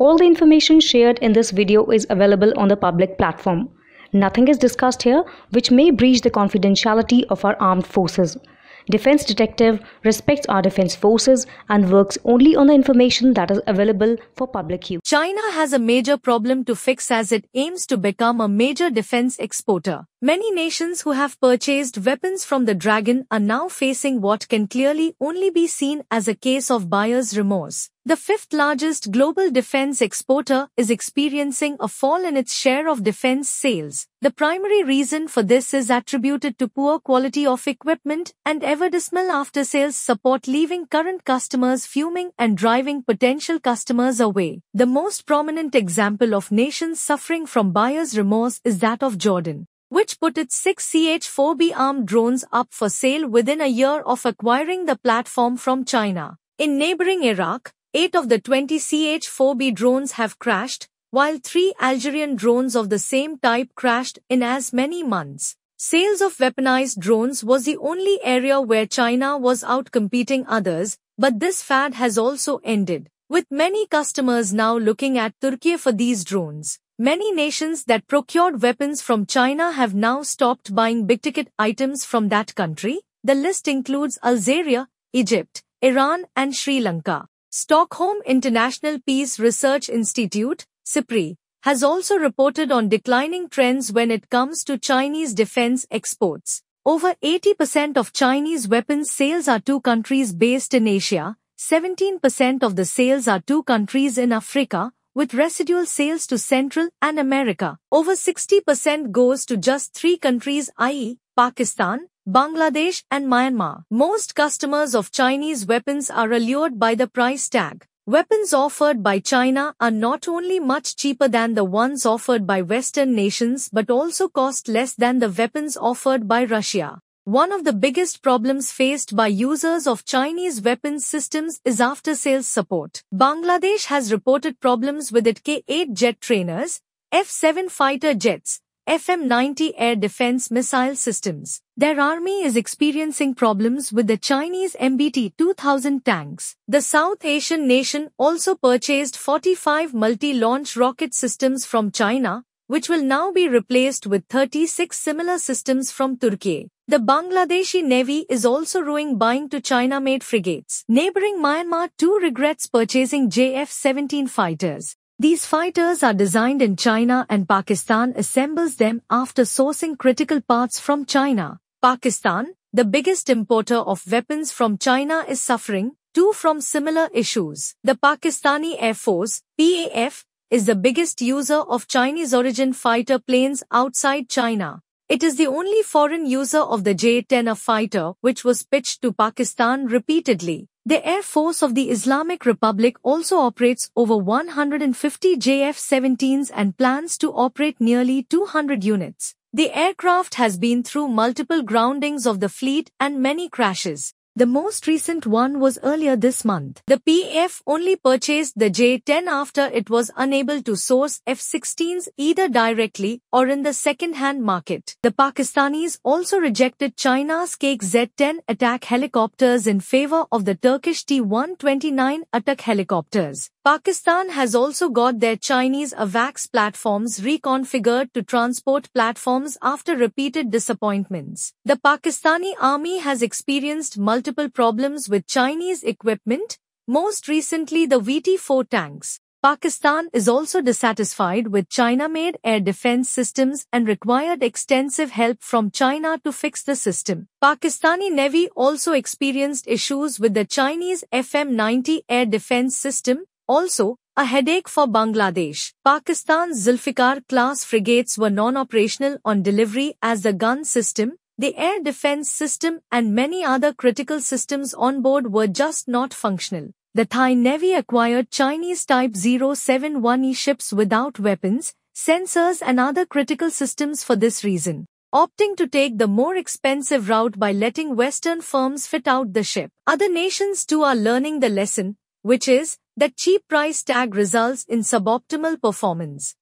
All the information shared in this video is available on the public platform. Nothing is discussed here which may breach the confidentiality of our armed forces. Defense Detective respects our defense forces and works only on the information that is available for public use. China has a major problem to fix as it aims to become a major defense exporter. Many nations who have purchased weapons from the dragon are now facing what can clearly only be seen as a case of buyer's remorse. The fifth largest global defense exporter is experiencing a fall in its share of defense sales. The primary reason for this is attributed to poor quality of equipment and ever dismal after-sales support leaving current customers fuming and driving potential customers away. The most prominent example of nations suffering from buyer's remorse is that of Jordan which put its six CH-4B armed drones up for sale within a year of acquiring the platform from China. In neighboring Iraq, eight of the 20 CH-4B drones have crashed, while three Algerian drones of the same type crashed in as many months. Sales of weaponized drones was the only area where China was outcompeting others, but this fad has also ended, with many customers now looking at Turkey for these drones. Many nations that procured weapons from China have now stopped buying big-ticket items from that country. The list includes Algeria, Egypt, Iran and Sri Lanka. Stockholm International Peace Research Institute, CIPRI, has also reported on declining trends when it comes to Chinese defense exports. Over 80% of Chinese weapons sales are to countries based in Asia, 17% of the sales are to countries in Africa, with residual sales to Central and America. Over 60% goes to just three countries i.e., Pakistan, Bangladesh and Myanmar. Most customers of Chinese weapons are allured by the price tag. Weapons offered by China are not only much cheaper than the ones offered by Western nations but also cost less than the weapons offered by Russia. One of the biggest problems faced by users of Chinese weapons systems is after-sales support. Bangladesh has reported problems with its K-8 jet trainers, F-7 fighter jets, FM-90 air defense missile systems. Their army is experiencing problems with the Chinese MBT-2000 tanks. The South Asian nation also purchased 45 multi-launch rocket systems from China, which will now be replaced with 36 similar systems from Turkey. The Bangladeshi Navy is also rowing buying to China-made frigates. Neighboring Myanmar too regrets purchasing JF-17 fighters. These fighters are designed in China and Pakistan assembles them after sourcing critical parts from China. Pakistan, the biggest importer of weapons from China is suffering, too from similar issues. The Pakistani Air Force, PAF, is the biggest user of Chinese-origin fighter planes outside China. It is the only foreign user of the j 10 fighter which was pitched to Pakistan repeatedly. The Air Force of the Islamic Republic also operates over 150 JF-17s and plans to operate nearly 200 units. The aircraft has been through multiple groundings of the fleet and many crashes. The most recent one was earlier this month. The PF only purchased the J-10 after it was unable to source F-16s either directly or in the second-hand market. The Pakistanis also rejected China's Cake Z-10 attack helicopters in favor of the Turkish T-129 attack helicopters. Pakistan has also got their Chinese AVAX platforms reconfigured to transport platforms after repeated disappointments. The Pakistani army has experienced multiple problems with Chinese equipment, most recently the VT-4 tanks. Pakistan is also dissatisfied with China-made air defense systems and required extensive help from China to fix the system. Pakistani Navy also experienced issues with the Chinese FM-90 air defense system, also, a headache for Bangladesh. Pakistan's Zulfikar-class frigates were non-operational on delivery as the gun system, the air defense system and many other critical systems on board were just not functional. The Thai Navy acquired Chinese Type 071E ships without weapons, sensors and other critical systems for this reason, opting to take the more expensive route by letting Western firms fit out the ship. Other nations too are learning the lesson, which is that cheap price tag results in suboptimal performance.